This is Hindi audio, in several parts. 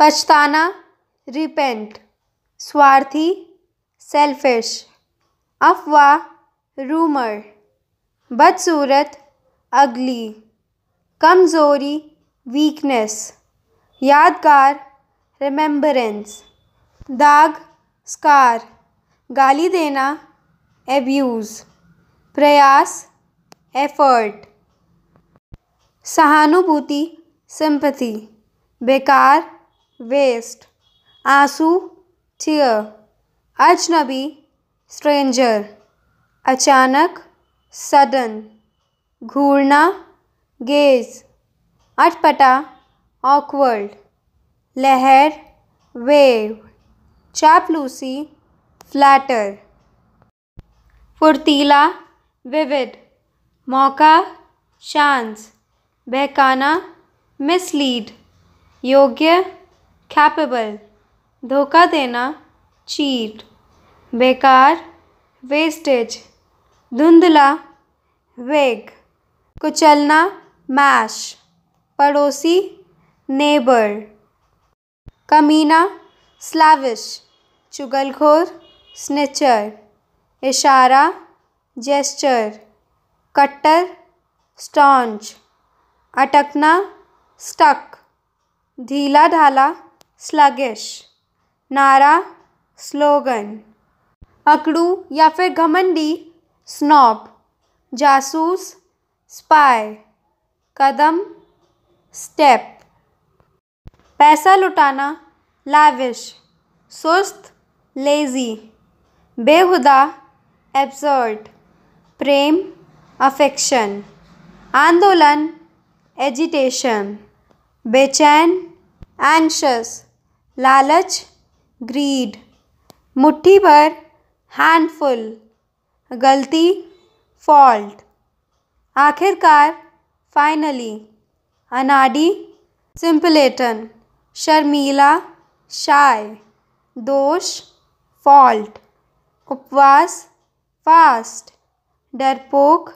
पछताना रिपेंट स्वार्थी सेल्फिश अफवाह रूमर बदसूरत अगली कमज़ोरी वीकनेस यादगार रिमेम्बरेंस दाग स्कार गाली देना एब्यूज़ प्रयास एफर्ट सहानुभूति सिंपथी बेकार वेस्ट आंसू टीयर अजनबी स्ट्रेंजर अचानक सडन घूरना गेज अटपटा ऑकवर्ड लहर वेव चापलूसी फ्लैटर फुर्तीला विविड मौका शांस बहकाना मिसलीड योग्य कैपेबल धोखा देना चीट बेकार वेस्टेज धुंधला वेग कुचलना मैश पड़ोसी नेबर कमीना स्लाविश चुगलखोर स्निचर इशारा जेस्चर कट्टर स्टॉन्च अटकना स्टक ढीला ढाला स्लगिश नारा स्लोगन अकड़ू या फिर घमंडी स्नॉप जासूस स्पाई कदम स्टेप पैसा लुटाना लाविश सुस्त लेज़ी बेहुदा एब्जर्ट प्रेम अफेक्शन आंदोलन एजिटेशन बेचैन एंशस लालच ग्रीड मुट्ठी भर हैंडफुल गलती फॉल्ट आखिरकार फाइनली अनाडी सिंपलेटन शर्मीला शाय दोष फॉल्ट उपवास फास्ट डरपोक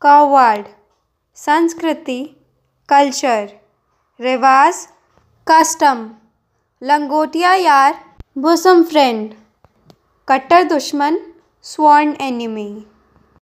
कॉवर्ड संस्कृति कल्चर रिवाज कस्टम लंगोटिया यार बुसम फ्रेंड कट्टर दुश्मन स्वर्ण एनिमी